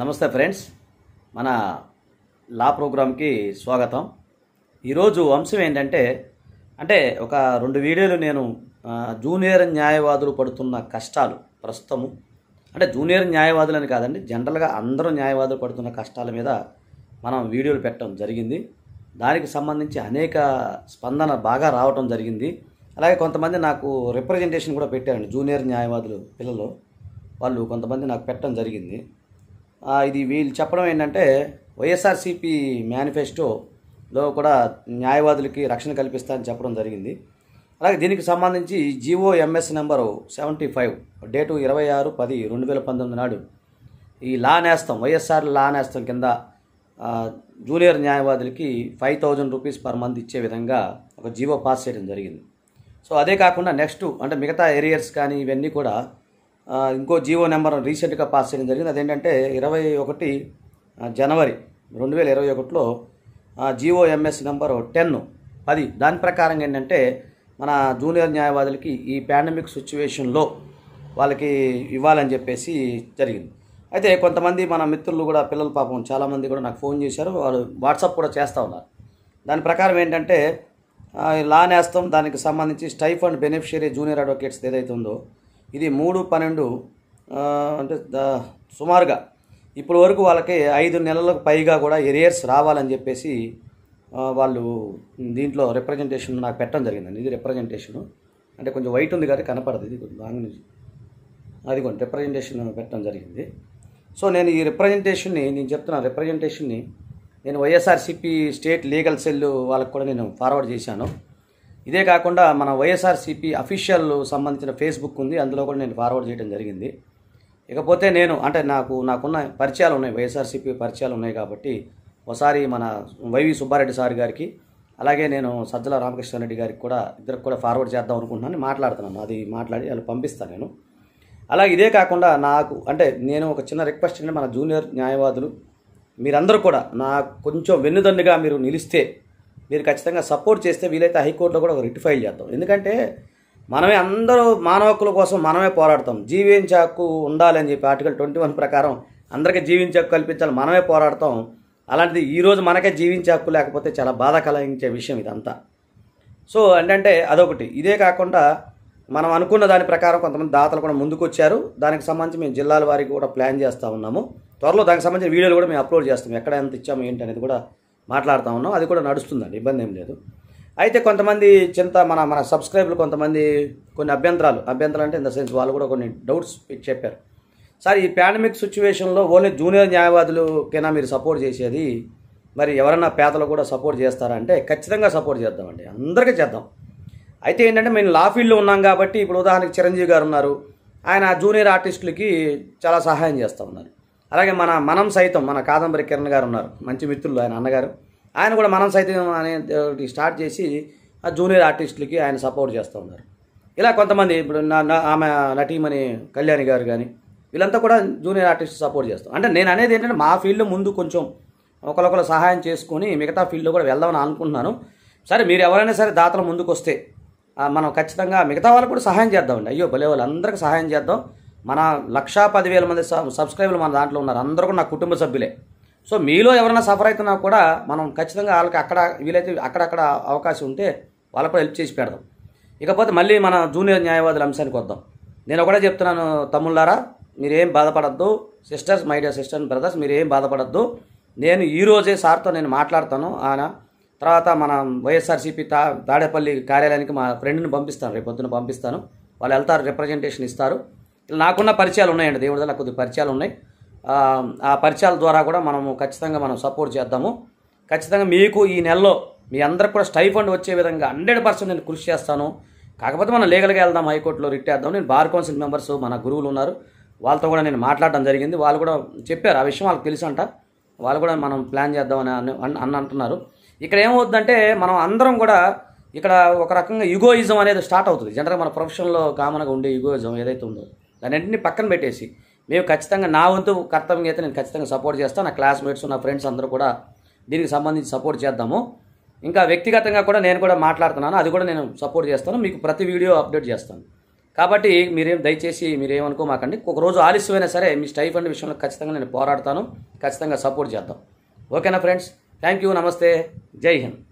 నమస్తే ఫ్రెండ్స్ మన లా ప్రోగ్రామ్కి స్వాగతం ఈరోజు అంశం ఏంటంటే అంటే ఒక రెండు వీడియోలు నేను జూనియర్ న్యాయవాదులు పడుతున్న కష్టాలు ప్రస్తుతము అంటే జూనియర్ న్యాయవాదులని కాదండి జనరల్గా అందరూ న్యాయవాదులు పడుతున్న కష్టాల మీద మనం వీడియోలు పెట్టడం జరిగింది దానికి సంబంధించి అనేక స్పందన బాగా రావటం జరిగింది అలాగే కొంతమంది నాకు రిప్రజెంటేషన్ కూడా పెట్టారండి జూనియర్ న్యాయవాదులు పిల్లలు వాళ్ళు కొంతమంది నాకు పెట్టడం జరిగింది ఇది వీళ్ళు చెప్పడం ఏంటంటే వైఎస్ఆర్సీపీ మేనిఫెస్టోలో కూడా న్యాయవాదులకి రక్షణ కల్పిస్తా అని చెప్పడం జరిగింది అలాగే దీనికి సంబంధించి GO MS number seventy five date ఇరవై ఆరు పది రెండు వేల పంతొమ్మిది నాడు ఈ లా నేస్తం వైఎస్ఆర్ లా నేస్తం కింద జూనియర్ న్యాయవాదులకి five thousand rupees per month ఇచ్చే విధంగా ఒక జీవో పాస్ చేయడం జరిగింది సో అదే కాకుండా నెక్స్ట్ అంటే మిగతా ఏరియర్స్ కానీ ఇవన్నీ కూడా ఇంకో జీవో నెంబర్ రీసెంట్గా పాస్ చేయడం జరిగింది అదేంటంటే ఇరవై ఒకటి జనవరి రెండు వేల ఇరవై ఒకటిలో జీఓఎంఎస్ నెంబర్ టెన్ పది దాని ప్రకారం ఏంటంటే మన జూనియర్ న్యాయవాదులకి ఈ పాండమిక్ సిచ్యువేషన్లో వాళ్ళకి ఇవ్వాలని చెప్పేసి జరిగింది అయితే కొంతమంది మన మిత్రులు కూడా పిల్లల పాపం చాలామంది కూడా నాకు ఫోన్ చేశారు వాళ్ళు వాట్సాప్ కూడా చేస్తూ ఉన్నారు దాని ప్రకారం ఏంటంటే లా నేస్తం దానికి సంబంధించి stipend beneficiary junior advocates ఏదైతే ఉందో ఇది మూడు పన్నెండు అంటే సుమారుగా ఇప్పటి వరకు వాళ్ళకి ఐదు నెలలకు పైగా కూడా ఎరియర్స్ రావాలని చెప్పేసి వాళ్ళు దీంట్లో రిప్రజెంటేషన్ నాకు పెట్టడం జరిగిందండి ఇది రిప్రజెంటేషను అంటే కొంచెం వైట్ ఉంది కాబట్టి కనపడదు ఇది కొంచెం లాంగ్ నుంచి అది కొంచెం రిప్రజెంటేషన్ పెట్టడం జరిగింది సో నేను ఈ రిప్రజెంటేషన్ని నేను చెప్తున్నాను రిప్రజెంటేషన్ని నేను వైఎస్ఆర్సిపి స్టేట్ లీగల్ సెల్ వాళ్ళకు కూడా నేను ఫార్వర్డ్ చేశాను ఇదే కాకుండా మన వైఎస్ఆర్సీపీ అఫీషియల్ సంబంధించిన ఫేస్బుక్ ఉంది అందులో కూడా నేను ఫార్వర్డ్ చేయడం జరిగింది ఇకపోతే నేను అంటే నాకు నాకున్న పరిచయాలు ఉన్నాయి వైఎస్ఆర్సీపీ పరిచయాలు ఉన్నాయి కాబట్టి ఒకసారి మన వైవి సుబ్బారెడ్డి సార్ గారికి అలాగే నేను సజ్జల రామకృష్ణారెడ్డి గారికి కూడా ఇద్దరికి కూడా ఫార్వర్డ్ చేద్దాం అనుకుంటున్నాను మాట్లాడుతున్నాను అది మాట్లాడి వాళ్ళు పంపిస్తాను నేను అలా ఇదే కాకుండా నాకు అంటే నేను ఒక చిన్న రిక్వెస్ట్ అంటే మన జూనియర్ న్యాయవాదులు మీరందరూ కూడా నాకు కొంచెం వెన్నుదన్నుగా మీరు నిలిస్తే మీరు ఖచ్చితంగా సపోర్ట్ చేస్తే వీలైతే హైకోర్టులో కూడా ఒక రిట్ ఫైల్ చేద్దాం ఎందుకంటే మనమే అందరూ మానవ హక్కుల కోసం మనమే పోరాడతాం జీవించే హక్కు ఉండాలని చెప్పి ఆర్టికల్ ట్వంటీ వన్ ప్రకారం అందరికీ జీవించే హక్కు కల్పించాలి మనమే పోరాడతాం అలాంటిది ఈరోజు మనకే జీవించే హక్కు లేకపోతే చాలా బాధ కలిగించే విషయం ఇదంతా సో ఏంటంటే అదొకటి ఇదే కాకుండా మనం అనుకున్న దాని ప్రకారం కొంతమంది దాతలు కూడా ముందుకు వచ్చారు దానికి సంబంధించి మేము జిల్లాల వారికి కూడా ప్లాన్ చేస్తూ ఉన్నాము త్వరలో దానికి సంబంధించిన వీడియోలు కూడా మేము అప్లోడ్ చేస్తాం ఎక్కడ ఎంత ఇచ్చాము ఏంటి అనేది కూడా మాట్లాడుతూ ఉన్నాం అది కూడా నడుస్తుందండి ఇబ్బంది ఏం లేదు అయితే కొంతమంది చింత మన మన సబ్స్క్రైబర్లు కొంతమంది కొన్ని అభ్యంతరాలు అభ్యంతరాలు అంటే ఇన్ ద సెన్స్ వాళ్ళు కూడా కొన్ని డౌట్స్ చెప్పారు సార్ ఈ పాండమిక్ సిచ్యువేషన్లో ఓన్లీ జూనియర్ న్యాయవాదులకైనా మీరు సపోర్ట్ చేసేది మరి ఎవరైనా పేదలు కూడా సపోర్ట్ చేస్తారా అంటే ఖచ్చితంగా సపోర్ట్ చేద్దామండి అందరికీ చేద్దాం అయితే ఏంటంటే మేము లా ఫీల్డ్లో ఉన్నాం కాబట్టి ఇప్పుడు ఉదాహరణకి చిరంజీవి గారు ఉన్నారు ఆయన జూనియర్ ఆర్టిస్టులకి చాలా సహాయం చేస్తూ ఉన్నారు అలాగే మన మనం సైతం మన కాదంబరి కిరణ్ గారు ఉన్నారు మంచి మిత్రులు ఆయన అన్నగారు ఆయన కూడా మనం సైతం అనే స్టార్ట్ చేసి ఆ జూనియర్ ఆర్టిస్టులకి ఆయన సపోర్ట్ చేస్తూ ఉన్నారు ఇలా కొంతమంది ఇప్పుడు ఆమె నటీమణి కళ్యాణి గారు కానీ వీళ్ళంతా కూడా జూనియర్ ఆర్టిస్ట్ సపోర్ట్ చేస్తాం అంటే నేను అనేది ఏంటంటే మా ఫీల్డ్లో ముందు కొంచెం ఒకరికొకరు సహాయం చేసుకుని మిగతా ఫీల్డ్లో కూడా వెళ్దామని అనుకుంటున్నాను సరే మీరు ఎవరైనా సరే దాతలు ముందుకు వస్తే మనం ఖచ్చితంగా మిగతా వాళ్ళకు కూడా సహాయం చేద్దామండి అయ్యో భలే వాళ్ళు అందరికీ సహాయం చేద్దాం మన లక్షా పదివేల మంది సబ్స్క్రైబర్లు మన దాంట్లో ఉన్నారు అందరూ నా కుటుంబ సభ్యులే సో మీలో ఎవరైనా సఫర్ అవుతున్నా కూడా మనం ఖచ్చితంగా వాళ్ళకి అక్కడ వీలైతే అక్కడక్కడ అవకాశం ఉంటే వాళ్ళకు కూడా హెల్ప్ చేసి పెడదాం ఇకపోతే మళ్ళీ మన జూనియర్ న్యాయవాదుల అంశానికి వద్దాం నేను ఒకటే చెప్తున్నాను తమ్ముళ్ళారా మీరేం బాధపడద్దు sisters my dear sister and brothers మీరేం బాధపడద్దు నేను ఈరోజే సార్తో నేను మాట్లాడతాను ఆయన తర్వాత మన వైఎస్ఆర్సీపీ తా తాడేపల్లి కార్యాలయానికి మా ఫ్రెండ్ని పంపిస్తాను రేపు పొద్దున పంపిస్తాను వాళ్ళు వెళ్తారు రిప్రజెంటేషన్ ఇస్తారు నాకున్న పరిచయాలు ఉన్నాయండి దేవుడి దగ్గర కొద్ది పరిచయాలు ఉన్నాయి ఆ పరిచయాల ద్వారా కూడా మనము ఖచ్చితంగా మనం సపోర్ట్ చేద్దాము ఖచ్చితంగా మీకు ఈ నెలలో మీ అందరికి కూడా స్టైఫండ్ వచ్చే విధంగా హండ్రెడ్ పర్సెంట్ నేను కృషి చేస్తాను కాకపోతే మనం లీగల్గా వెళ్దాం హైకోర్టులో రిట్ వేద్దాం నేను బార్ కౌన్సిల్ మెంబర్స్ మన గురువులు ఉన్నారు వాళ్ళతో కూడా నేను మాట్లాడడం జరిగింది వాళ్ళు కూడా చెప్పారు ఆ విషయం వాళ్ళకి తెలుసు అంట వాళ్ళు కూడా మనం ప్లాన్ చేద్దామని అని అంటున్నారు ఇక్కడ ఏమవుతుందంటే మనం అందరం కూడా ఇక్కడ ఒక రకంగా యుగోయిజం అనేది స్టార్ట్ అవుతుంది జనరల్గా మన ప్రొఫెషన్లో కామన్గా ఉండే యుగోయిజం ఏదైతే ఉందో దాని పక్కన పెట్టేసి మేము ఖచ్చితంగా నా వంతు కర్తవ్యం అయితే నేను ఖచ్చితంగా సపోర్ట్ చేస్తాను నా క్లాస్మేట్స్ నా ఫ్రెండ్స్ అందరూ కూడా దీనికి సంబంధించి సపోర్ట్ చేద్దాము ఇంకా వ్యక్తిగతంగా కూడా నేను కూడా మాట్లాడుతున్నాను అది కూడా నేను సపోర్ట్ చేస్తాను మీకు ప్రతి వీడియో అప్డేట్ చేస్తాను కాబట్టి మీరేం దయచేసి మీరేమనుకో మాకండి ఒక రోజు ఆలస్యమైనా సరే మీ స్టైఫ్ అండ్ విషయంలో ఖచ్చితంగా నేను పోరాడతాను ఖచ్చితంగా సపోర్ట్ చేద్దాం ఓకేనా ఫ్రెండ్స్ థ్యాంక్ యూ నమస్తే జై హింద్